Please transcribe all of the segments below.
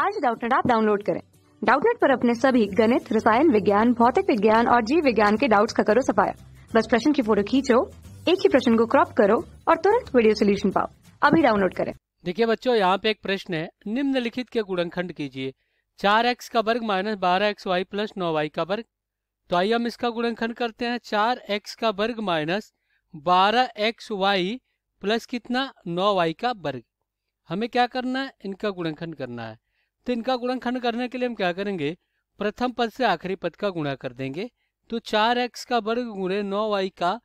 आज डाउटनेट आप डाउनलोड करें डाउटनेट पर अपने सभी गणित रसायन विज्ञान भौतिक विज्ञान और जीव विज्ञान के डाउट्स का करो सफाया बस प्रश्न की फोटो खींचो एक ही प्रश्न को क्रॉप करो और तुरंत वीडियो सोल्यूशन पाओ अभी डाउनलोड करें देखिए बच्चों यहाँ पे एक प्रश्न है निम्नलिखित के गुणनखंड कीजिए चार एक्स का वर्ग माइनस बारह एक्स वाई प्लस नौ वाई का वर्ग तो आइए हम इसका गुणनखंड करते हैं चार एक्स का वर्ग माइनस बारह एक्स वाई प्लस कितना नौ वाई का वर्ग हमें क्या करना है इनका गुणनखंड करना है तो इनका गुणनखंड करने के लिए हम क्या करेंगे प्रथम पद से आखिरी पद का गुणा कर देंगे तो चार एक्स का वर्ग गुणे नौ वाई का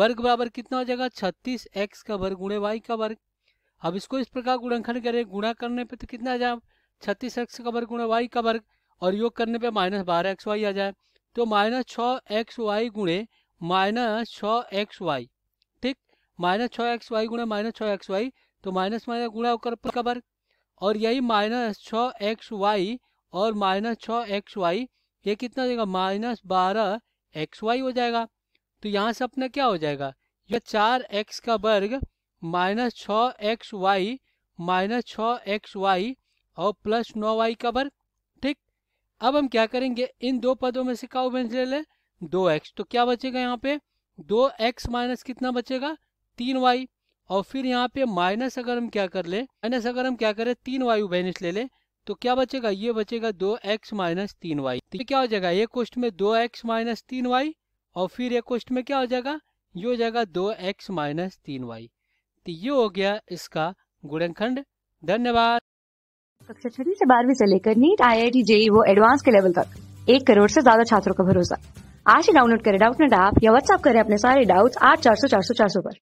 वर्ग बराबर कितना हो जाएगा छत्तीस एक्स का वर्ग गुणे वाई का वर्ग अब इसको इस प्रकार गुणनखंड करें गुणा करने पे तो कितना आ जाए छत्तीस एक्स का वर्ग गुणे वाई का वर्ग और योग करने पे माइनस बारह एक्स वाई आ जाए तो माइनस छ एक्स वाई गुणे माइनस छ एक्स वाई ठीक माइनस छ एक्स वाई गुणे माइनस छ एक्स वाई तो माइनस माइनस गुणा होकर का वर्ग और यही माइनस छः एक्स वाई और माइनस छः एक्स वाई ये कितना हो जाएगा माइनस बारह एक्स वाई हो जाएगा तो यहाँ से अपना क्या हो जाएगा यह चार एक्स का वर्ग माइनस छः एक्स वाई माइनस छ एक्स वाई और प्लस नौ वाई का वर्ग ठीक अब हम क्या करेंगे इन दो पदों में से का ले लें दो एक्स तो क्या बचेगा यहाँ पे दो एक्स माइनस कितना बचेगा तीन वाई और फिर यहाँ पे माइनस अगर हम क्या कर ले माइनस अगर हम क्या करें तीन वाई उभैनिस ले ले तो क्या बचेगा ये बचेगा दो एक्स माइनस तीन वाई तो क्या हो जाएगा एक कोष्ट में दो एक्स माइनस तीन वाई और फिर एक कोष्ट में क्या हो जाएगा ये हो जाएगा दो एक्स माइनस तीन वाई तो ये हो गया इसका गुणनखंड धन्यवाद कक्षा छठी से बारहवीं से लेकर NEET I I T JEE वो एडवांस के लेवल तक एक करोड़ से ज्यादा छात्रों का भरोसा आज ही डाउनलोड करें डाउट नेट ऐप या व्हाट्सएप करें अपने सारे डाउट्स आठ चार सौ चार सौ चार सौ पर